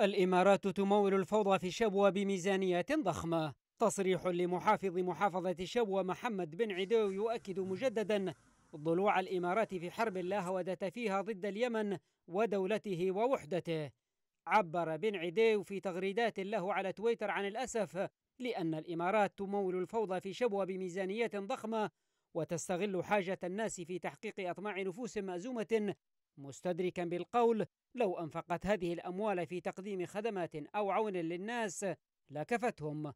الإمارات تمول الفوضى في شبوة بميزانيات ضخمة تصريح لمحافظ محافظة شبوة محمد بن عدو يؤكد مجددا ضلوع الإمارات في حرب لا هودة فيها ضد اليمن ودولته ووحدته عبر بن عديو في تغريدات له على تويتر عن الأسف لأن الإمارات تمول الفوضى في شبوة بميزانيات ضخمة وتستغل حاجة الناس في تحقيق أطماع نفوس مأزومة مستدركا بالقول لو أنفقت هذه الأموال في تقديم خدمات أو عون للناس لكفتهم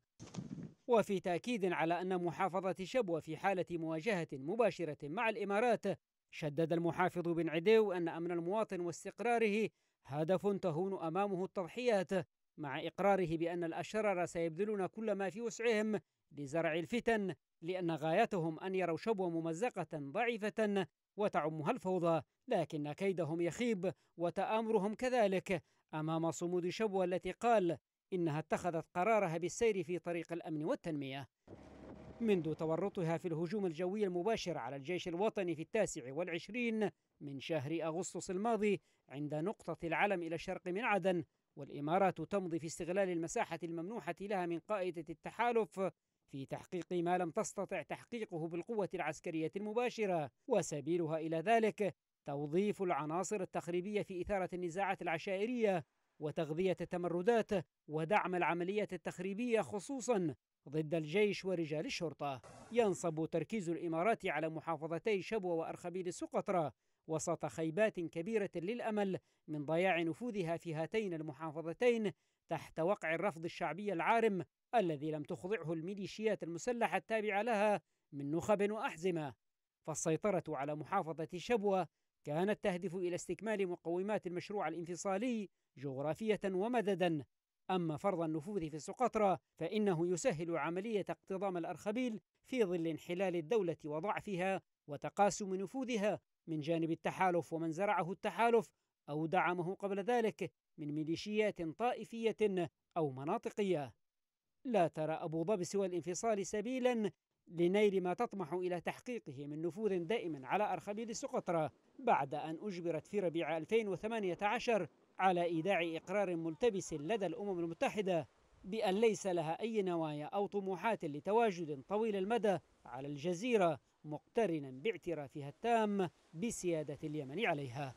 وفي تأكيد على أن محافظة شبوة في حالة مواجهة مباشرة مع الإمارات شدد المحافظ بن عديو أن أمن المواطن واستقراره هدف تهون أمامه التضحيات مع إقراره بأن الأشرار سيبذلون كل ما في وسعهم لزرع الفتن لأن غايتهم أن يروا شبوة ممزقة ضعيفة وتعمها الفوضى لكن كيدهم يخيب وتآمرهم كذلك أمام صمود شبوة التي قال إنها اتخذت قرارها بالسير في طريق الأمن والتنمية منذ تورطها في الهجوم الجوي المباشر على الجيش الوطني في التاسع والعشرين من شهر أغسطس الماضي عند نقطة العلم إلى الشرق من عدن والإمارات تمضي في استغلال المساحة الممنوحة لها من قائدة التحالف في تحقيق ما لم تستطع تحقيقه بالقوة العسكرية المباشرة وسبيلها إلى ذلك توظيف العناصر التخريبية في إثارة النزاعات العشائرية وتغذية التمردات ودعم العملية التخريبية خصوصا ضد الجيش ورجال الشرطة ينصب تركيز الإمارات على محافظتي شبوة وأرخبيل سقطرى وسط خيبات كبيرة للأمل من ضياع نفوذها في هاتين المحافظتين تحت وقع الرفض الشعبي العارم الذي لم تخضعه الميليشيات المسلحة التابعة لها من نخب وأحزمة فالسيطرة على محافظة شبوة كانت تهدف إلى استكمال مقومات المشروع الانفصالي جغرافية ومددا أما فرض النفوذ في سقطرى فإنه يسهل عملية اقتضام الأرخبيل في ظل انحلال الدولة وضعفها وتقاسم نفوذها من جانب التحالف ومن زرعه التحالف أو دعمه قبل ذلك من ميليشيات طائفية أو مناطقية لا ترى أبو ظبي سوى الانفصال سبيلا لنيل ما تطمح إلى تحقيقه من نفوذ دائم على أرخبيل سقطرى بعد أن أجبرت في ربيع 2018 على إيداع إقرار ملتبس لدى الأمم المتحدة بأن ليس لها أي نوايا أو طموحات لتواجد طويل المدى على الجزيرة مقترنا باعترافها التام بسيادة اليمن عليها